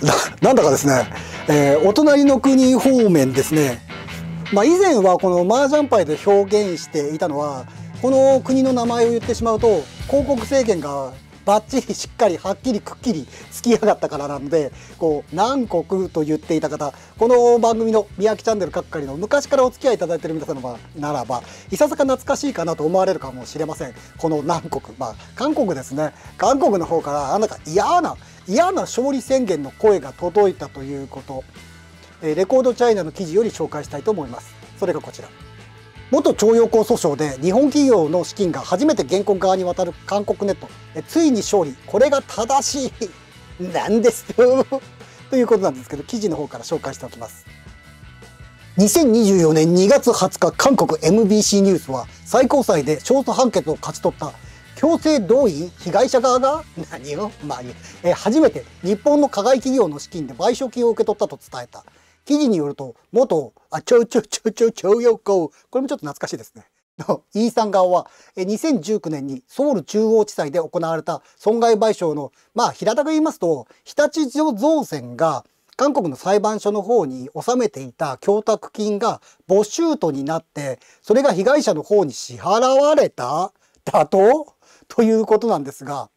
なんだかですね、えー、お隣の国方面ですね、まあ、以前はこのマージャンパイで表現していたのはこの国の名前を言ってしまうと広告制限がバッチリしっかりはっきりくっきりつきやがったからなのでこう何国と言っていた方この番組の「三宅チャンネル」かり」の昔からお付き合いいただいている皆様ならばいささか懐かしいかなと思われるかもしれませんこの南国まあ韓国ですね韓国の方からなんか嫌な嫌な勝利宣言の声が届いたということレコードチャイナの記事より紹介したいと思いますそれがこちら元徴用工訴訟で日本企業の資金が初めて原告側に渡る韓国ネットついに勝利これが正しい なんですよ ということなんですけど記事の方から紹介しておきます2024年2月20日韓国 MBC ニュースは最高裁で勝訴判決を勝ち取った強制動員被害者側が 何をまあいいえ初めて日本の加害企業の資金で賠償金を受け取ったと伝えた記事によると、元、あ、ちょちょちょちょちょよこ、これもちょっと懐かしいですね。の E さ側は2019年にソウル中央地裁で行われた損害賠償のまあ平たく言いますと日立造船が韓国の裁判所の方に納めていた供託金が募集とになってそれが被害者の方に支払われただとということなんですが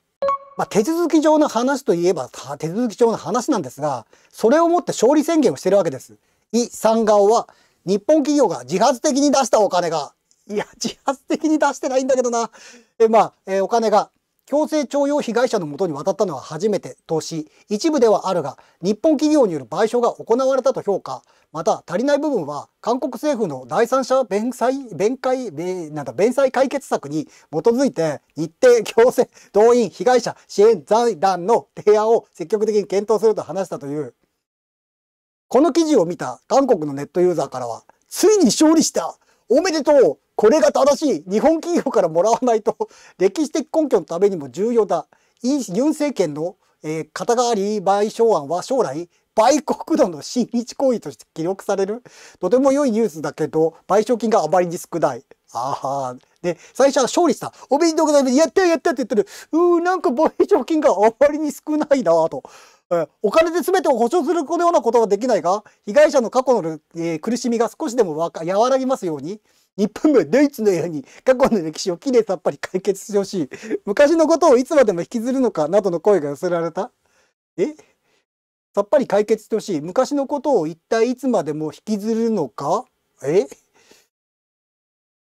まあ、手続き上の話といえば手続き上の話なんですが、それをもって勝利宣言をしてるわけです。イ・三顔は、日本企業が自発的に出したお金が、いや、自発的に出してないんだけどな。え、まあ、えお金が強制徴用被害者のもとに渡ったのは初めてとし、一部ではあるが、日本企業による賠償が行われたと評価、また足りない部分は、韓国政府の第三者弁済、弁解、なんだ、弁済解決策に基づいて、日程強制動員被害者支援財団の提案を積極的に検討すると話したという。この記事を見た韓国のネットユーザーからは、ついに勝利したおめでとうこれが正しい。日本企業からもらわないと、歴史的根拠のためにも重要だ。ユン政権の、えー、肩代わり賠償案は将来、売国奴の親日行為として記録される。とても良いニュースだけど、賠償金があまりに少ない。あはで、最初は勝利した。おめでとうございます。やったやったって言ってる。うー、なんか賠償金があまりに少ないなぁと。お金で全てを保証するようなことはできないが、被害者の過去の、えー、苦しみが少しでも和らぎますように、日本がドイツのように過去の歴史をきれいさっぱり解決してほしい。昔のことをいつまでも引きずるのかなどの声が寄せられたえさっぱり解決してほしい。昔のことを一体いつまでも引きずるのかえ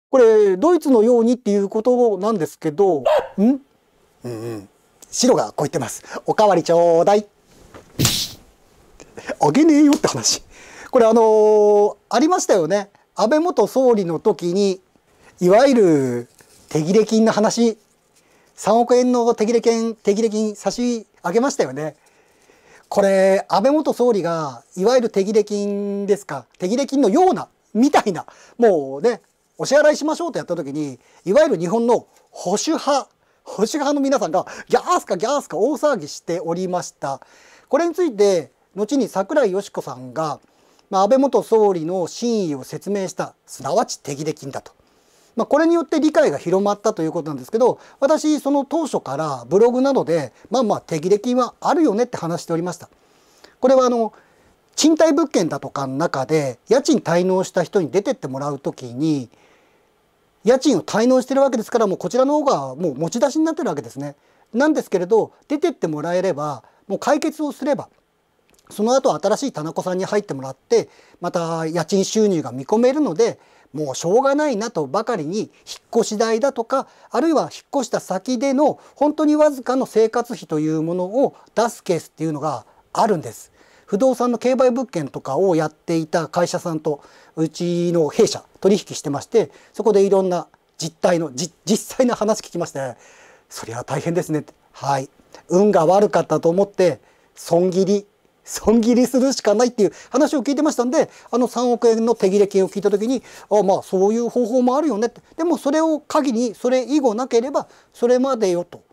これ、ドイツのようにっていうことなんですけど、んうんうん。白がこう言ってます。おかわりちょうだい。あげねえよって話。これあのー、ありましたよね。安倍元総理の時にいわゆる手切れ金の話3億円の手切れ金手切れ金差し上げましたよね。これ安倍元総理がいわゆる手切れ金ですか手切れ金のようなみたいなもうねお支払いしましょうとやった時にいわゆる日本の保守派保守派の皆さんがギャースかギャースか大騒ぎしておりました。これについて後に桜井よし子さんがまあ、安倍元総理の真意を説明したすなわち敵で金だと。まあ、これによって理解が広まったということなんですけど私その当初からブログなどでまあまあ適齢金はあるよねって話しておりました。これはあの賃貸物件だとかの中で家賃滞納した人に出てってもらう時に家賃を滞納してるわけですからもうこちらの方がもう持ち出しになってるわけですね。なんですけれど出てってもらえればもう解決をすればその後新しい田中さんに入ってもらってまた家賃収入が見込めるのでもうしょうがないなとばかりに引っ越し代だとかあるいは引っ越した先での本当にわずかの生活費というものを出すケースっていうのがあるんです。不動産の競売物件とかをやっていた会社さんとうちの弊社取引してましてそこでいろんな実態の実際の話聞きましてそりゃ大変ですねはい運が悪かったと思って損切り損切りするしかないっていう話を聞いてましたんで、あの3億円の手切れ金を聞いた時に、あまあそういう方法もあるよねって。でもそれを鍵に、それ以後なければそれまでよと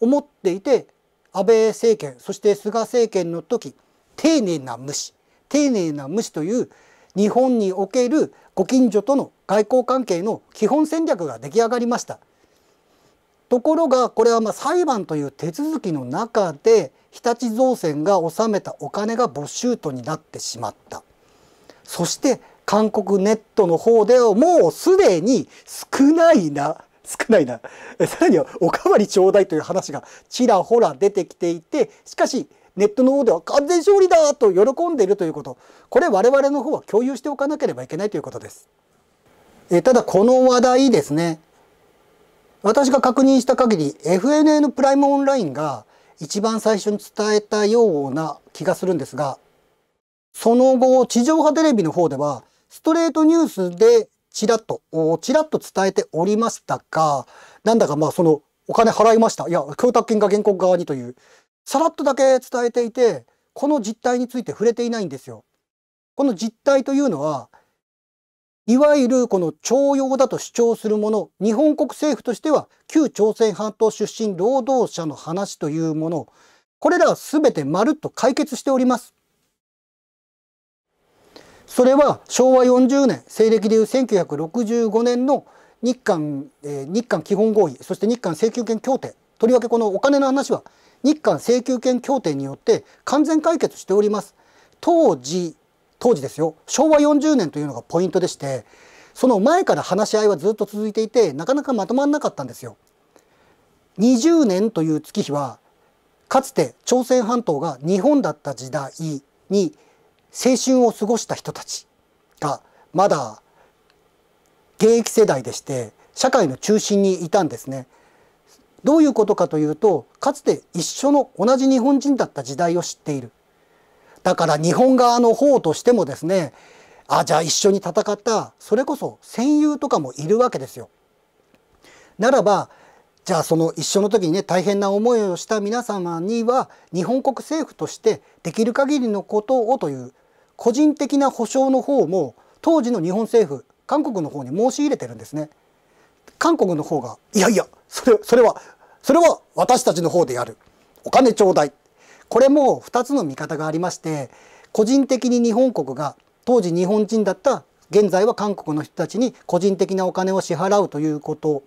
思っていて、安倍政権、そして菅政権の時、丁寧な無視、丁寧な無視という日本におけるご近所との外交関係の基本戦略が出来上がりました。ところがこれはまあ裁判という手続きの中で日立造船が納めたお金が没収とになってしまったそして韓国ネットの方ではもうすでに少ないな少ないなさらにはおかわりちょうだいという話がちらほら出てきていてしかしネットの方では完全勝利だと喜んでいるということこれ我々の方は共有しておかなければいけないということです。えただこの話題ですね私が確認した限り FNN プライムオンラインが一番最初に伝えたような気がするんですがその後地上波テレビの方ではストレートニュースでちらっとちらっと伝えておりましたがなんだかまあそのお金払いましたいや供託金が原告側にというさらっとだけ伝えていてこの実態について触れていないんですよ。この実態というのはいわゆるこの徴用だと主張するもの、日本国政府としては旧朝鮮半島出身労働者の話というもの、これらは全てまるっと解決しております。それは昭和40年、西暦でいう1965年の日韓、えー、日韓基本合意、そして日韓請求権協定、とりわけこのお金の話は日韓請求権協定によって完全解決しております。当時当時ですよ昭和40年というのがポイントでしてその前から話し合いはずっと続いていてなかなかまとまらなかったんですよ。20年という月日はかつて朝鮮半島が日本だった時代に青春を過ごした人たちがまだ現役世代でして社会の中心にいたんですね。どういうことかというとかつて一緒の同じ日本人だった時代を知っているだから日本側の方としてもですねあじゃあ一緒に戦ったそれこそ戦友とかもいるわけですよ。ならばじゃあその一緒の時にね大変な思いをした皆様には日本国政府としてできる限りのことをという個人的な保証の方も当時の日本政府韓国の方に申し入れてるんですね。韓国の方がいやいやそれそれはそれは私たちの方でやるお金ちょうだいこれも2つの見方がありまして個人的に日本国が当時日本人だった現在は韓国の人たちに個人的なお金を支払うということ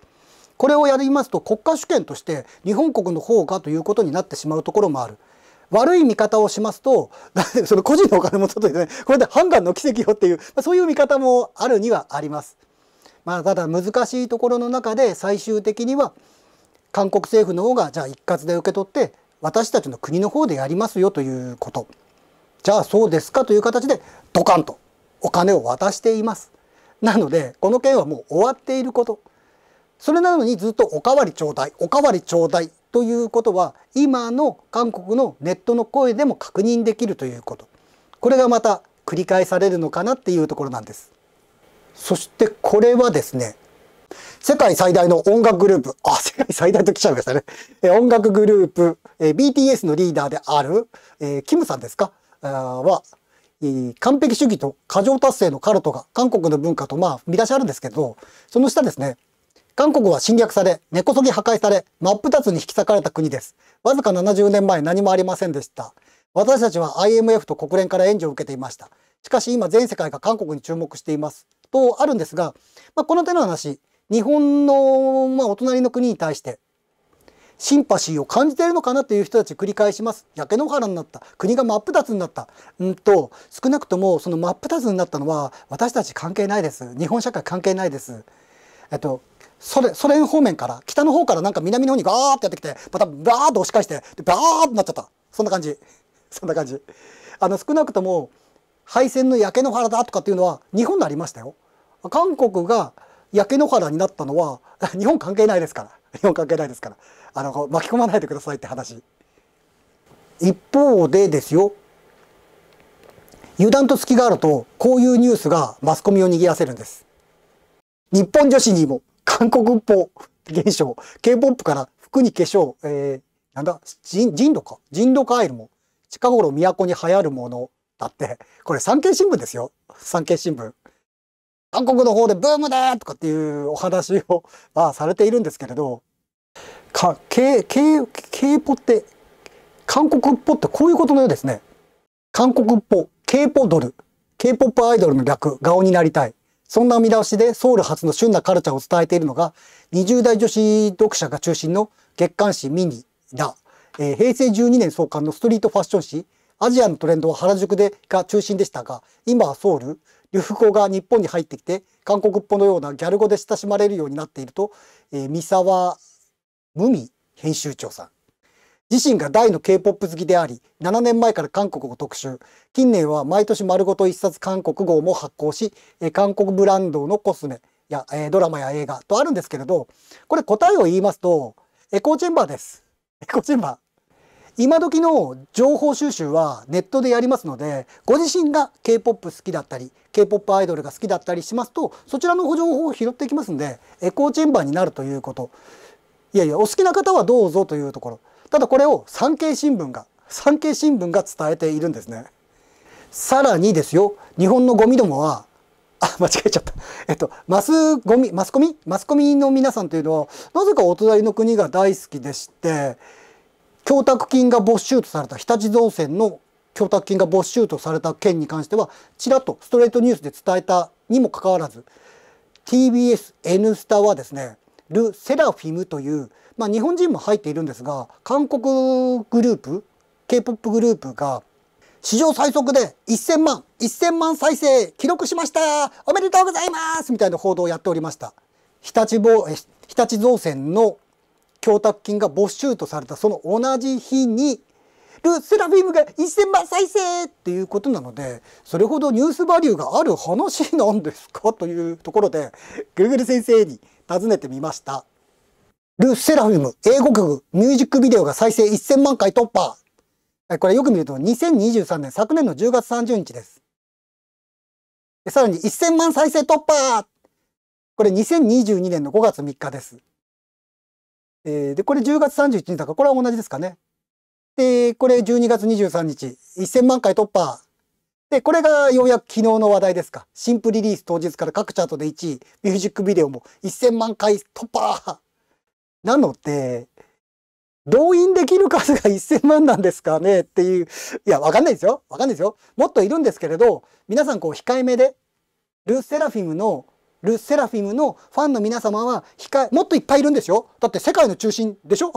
これをやりますと国家主権として日本国の方がということになってしまうところもある。悪い見方をしますと、その個人のお金もちょっとね、これで判断の奇跡よっていう、そういう見方もあるにはあります。まあ、ただ難しいところの中で最終的には韓国政府の方がじゃあ一括で受け取って私たちの国の方でやりますよということじゃあそうですかという形でドカンとお金を渡していますなのでこの件はもう終わっていることそれなのにずっとおかわりちょうだいおかわりちょうだいということは今の韓国のネットの声でも確認できるということこれがまた繰り返されるのかなっていうところなんですそしてこれはですね世界最大の音楽グループ、あ、世界最大と来ちゃいましたね。え音楽グループ、え BTS のリーダーである、えキムさんですかあは、完璧主義と過剰達成のカルトが韓国の文化とまあ見出しあるんですけど、その下ですね、韓国は侵略され、根こそぎ破壊され、真っ二つに引き裂かれた国です。わずか70年前何もありませんでした。私たちは IMF と国連から援助を受けていました。しかし今全世界が韓国に注目しています。とあるんですが、まあ、この手の話、日本の、まあ、お隣の国に対してシンパシーを感じているのかなという人たち繰り返します。焼け野原になった。国が真っ二つになった。うんと、少なくともその真っ二つになったのは私たち関係ないです。日本社会関係ないです。えっと、ソ連、ソ連方面から、北の方からなんか南の方にガーってやってきて、またバーッと押し返して、でバーッとなっちゃった。そんな感じ。そんな感じ。あの、少なくとも敗戦の焼け野原だとかっていうのは日本でありましたよ。韓国が焼け野原になったのは 日本関係ないですから日本関係ないですからあの巻き込まないでくださいって話一方でですよ油断と隙があるとこういうニュースがマスコミを賑わせるんです日本女子にも韓国っぽ現象 K-POP から服に化粧、えー、なんだ人人路か人路カエルも近頃都に流行るものだってこれ産経新聞ですよ産経新聞韓国の方でブームだとかっていうお話を、まあ、されているんですけれど、か、け、K、けいぽって、韓国っぽってこういうことのようですね。韓国っぽ、け K ポドル、いぽっぽアイドルの略、顔になりたい。そんな見出しでソウル初の旬なカルチャーを伝えているのが、20代女子読者が中心の月刊誌ミニだ、えー、平成12年創刊のストリートファッション誌、アジアのトレンドは原宿でが中心でしたが、今はソウル、流布語が日本に入ってきて韓国っぽのようなギャル語で親しまれるようになっていると、えー、三沢無味編集長さん自身が大の K-POP 好きであり7年前から韓国を特集近年は毎年丸ごと一冊韓国語も発行し、えー、韓国ブランドのコスメや、えー、ドラマや映画とあるんですけれどこれ答えを言いますとエコーチェンバーですエコーチェンバー今時の情報収集はネットでやりますのでご自身が K-POP 好きだったり K-POP アイドルが好きだったりしますとそちらの情報を拾っていきますんでエコーチェンバーになるということいやいやお好きな方はどうぞというところただこれを産経新聞が産経新聞が伝えているんですねさらにですよ日本のゴミどもはあ、間違えちゃった。えっと、マスゴミ、マスコミマスコミの皆さんというのは、なぜかお隣の国が大好きでして、供託金が没収とされた日立造船の供託金が没収とされた件に関してはちらっとストレートニュースで伝えたにもかかわらず TBS「N スタ」はですねル・セラフィムという、まあ、日本人も入っているんですが韓国グループ k p o p グループが史上最速で1000万1000万再生記録しましたおめでとうございますみたいな報道をやっておりました日立日立造船の供託金が没収とされたその同じ日にル・セラフィムが1000万再生っていうことなのでそれほどニュースバリューがある話なんですかというところでグルグル先生に尋ねてみました。ル・セラフィム英語曲ミュージックビデオが再生1000万回突破これよく見ると2023年昨年の10月30日です。さらに1000万再生突破これ2022年の5月3日です。えー、で、これ10月31日だから、これは同じですかね。で、これ12月23日、1000万回突破。で、これがようやく昨日の話題ですか。新譜リリース当日から各チャートで1位、ミュージックビデオも1000万回突破なので、動員できる数が1000万なんですかねっていう。いや、わかんないですよ。わかんないですよ。もっといるんですけれど、皆さんこう控えめで、ルース・セラフィムのるセラフィムのファンの皆様はもっといっぱいいるんでしょだって世界の中心でしょ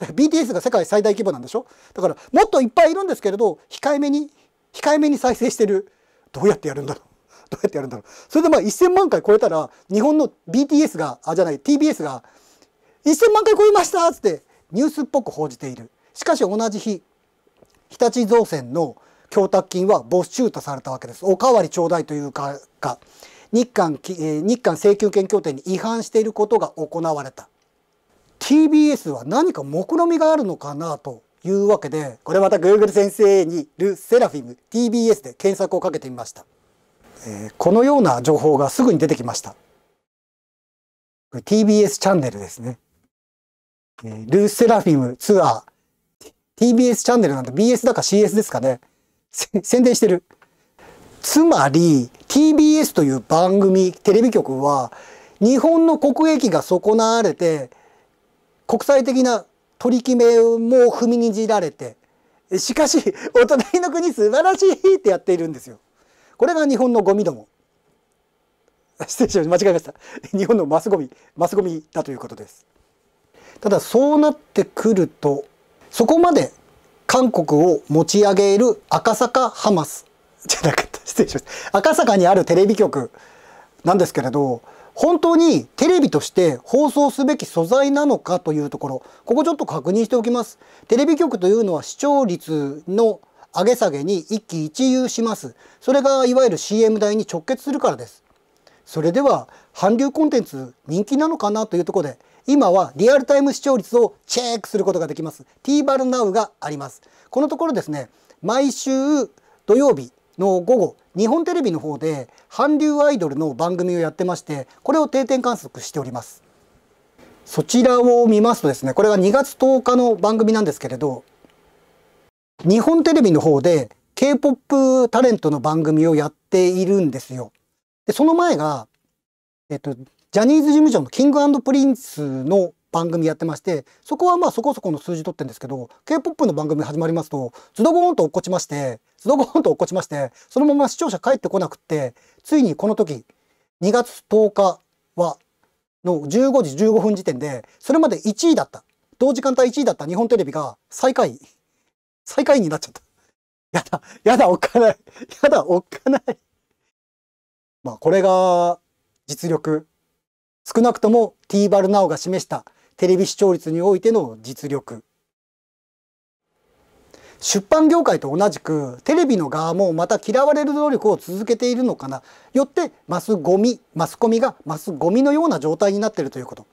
BTS が世界最大規模なんでしょだからもっといっぱいいるんですけれど控えめに控えめに再生してるどうやってやるんだろう どうやってやるんだろうそれでまあ1,000万回超えたら日本の BTS があじゃない TBS が「1,000万回超えました!」っつってニュースっぽく報じているしかし同じ日日立造船の供託金は没収とされたわけですおかわりちょうだいというか日韓日韓請求権協定に違反していることが行われた TBS は何か目論みがあるのかなというわけでこれまた Google 先生に「ル・セラフィム TBS」で検索をかけてみました、えー、このような情報がすぐに出てきました TBS チャンネルですね、えー、ル・セラフィムツアー TBS チャンネルなんて BS だか CS ですかね宣伝してるつまり TBS という番組テレビ局は日本の国益が損なわれて国際的な取り決めも踏みにじられてしかしお隣の国素晴らしいってやっているんですよ。これが日本のゴミども。失礼しました間違えました。日本のマスゴミマスゴミだということです。ただそうなってくるとそこまで韓国を持ち上げる赤坂ハマスじゃなくて失礼しました赤坂にあるテレビ局なんですけれど本当にテレビとして放送すべき素材なのかというところここちょっと確認しておきますテレビ局というのは視聴率の上げ下げに一喜一憂しますそれがいわゆる CM 代に直結するからですそれでは韓流コンテンツ人気なのかなというところで今はリアルタイム視聴率をチェックすることができます TVerNow がありますこのところですね毎週土曜日の午後日本テレビの方で韓流アイドルの番組をやってましてこれを定点観測しておりますそちらを見ますとですねこれが2月10日の番組なんですけれど日本テレビの方で K-POP タレントの番組をやっているんですよでその前がえっとジャニーズ事務所のキングプリンスの番組やってましてそこはまあそこそこの数字取ってんですけど k p o p の番組始まりますとズドボーンと落っこちましてズドボーンと落っこちましてそのまま視聴者帰ってこなくってついにこの時2月10日はの15時15分時点でそれまで1位だった同時間帯1位だった日本テレビが最下位最下位になっちゃった。やだ、やだ、おっかない。やだ、おっかない。まあ、これが実力。少なくとも T バルナオが示したテレビ視聴率においての実力出版業界と同じくテレビの側もまた嫌われる努力を続けているのかなよってマスゴミマスコミがマスゴミのような状態になっているということ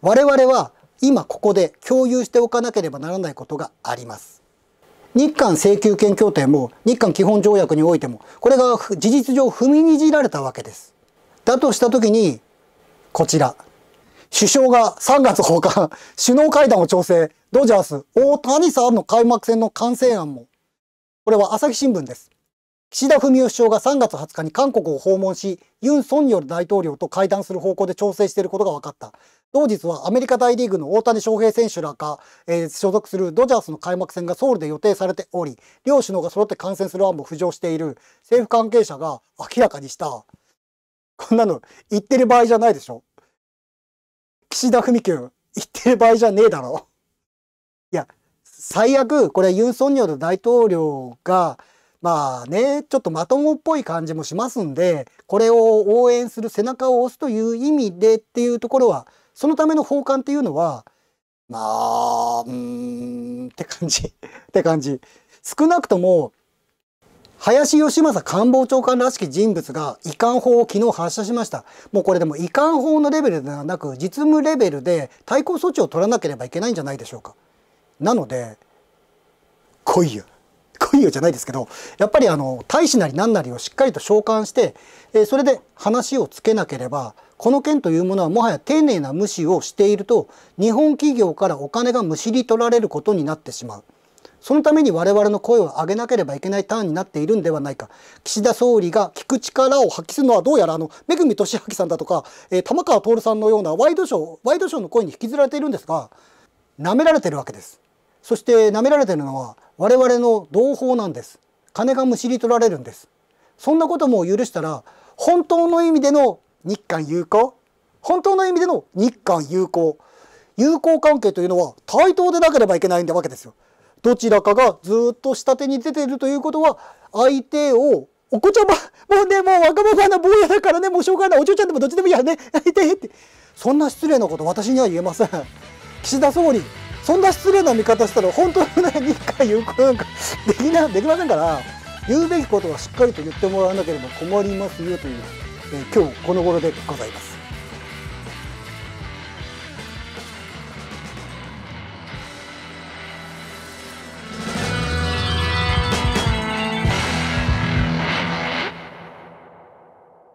我々は今ここで共有しておかなければならないことがあります日韓請求権協定も日韓基本条約においてもこれが事実上踏みにじられたわけですだとした時にこちら首相が3月10日、首脳会談を調整、ドジャース、大谷さんの開幕戦の完成案も、これは朝日新聞です。岸田文雄首相が3月20日に韓国を訪問し、ユン・ソンニョル大統領と会談する方向で調整していることが分かった。同日はアメリカ大リーグの大谷翔平選手らが、えー、所属するドジャースの開幕戦がソウルで予定されており、両首脳が揃って観戦する案も浮上している政府関係者が明らかにした。こんなの言ってる場合じゃないでしょ。岸田文雄、言ってる場合じゃねえだろ。いや、最悪、これユン・ソンニョル大統領が、まあね、ちょっとまともっぽい感じもしますんで、これを応援する背中を押すという意味でっていうところは、そのための奉還っていうのは、まあ、うーん、って感じ。って感じ。少なくとも、林芳正官房長官らしき人物が遺憾法を昨日発射しました。もうこれでも遺憾法のレベルではなく実務レベルで対抗措置を取らなければいけないんじゃないでしょうか。なので、来いよ。来いよじゃないですけど、やっぱりあの、大使なり何なりをしっかりと召喚して、えー、それで話をつけなければ、この件というものはもはや丁寧な無視をしていると、日本企業からお金がむしり取られることになってしまう。そのために我々の声を上げなければいけないターンになっているんではないか。岸田総理が聞く力を発揮するのはどうやらあの、恵俊明さんだとか、えー、玉川徹さんのようなワイドショー、ワイドショーの声に引きずられているんですが、舐められてるわけです。そして舐められてるのは我々の同胞なんです。金がむしり取られるんです。そんなことも許したら、本当の意味での日韓友好、本当の意味での日韓友好、友好関係というのは対等でなければいけないんだわけですよ。どちらかがずっと下手に出てるということは相手をお子ちゃまもうねもう若者の坊やだからねもうしょうがないお嬢ちゃんでもどっちでもいいやね相手ってそんな失礼なこと私には言えません岸田総理そんな失礼な見方したら本当にね日韓友好なんかできなできませんから言うべきことはしっかりと言ってもらわなければ困りますよという、えー、今日この頃でございます。